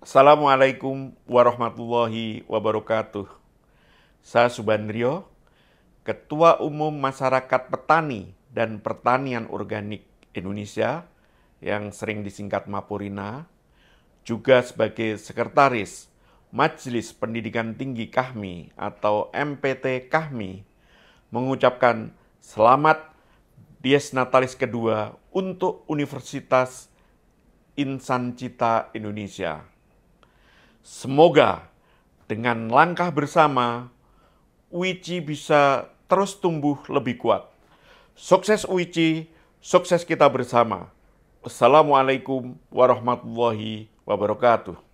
Assalamualaikum warahmatullahi wabarakatuh. Saya Subandrio, Ketua Umum Masyarakat Petani dan Pertanian Organik Indonesia yang sering disingkat Mapurina, juga sebagai Sekretaris Majelis Pendidikan Tinggi Kahmi atau MPT Kahmi, mengucapkan selamat Dies Natalis kedua untuk Universitas Insan Cita Indonesia. Semoga dengan langkah bersama, Uici bisa terus tumbuh lebih kuat. Sukses Uici, sukses kita bersama. Wassalamualaikum warahmatullahi wabarakatuh.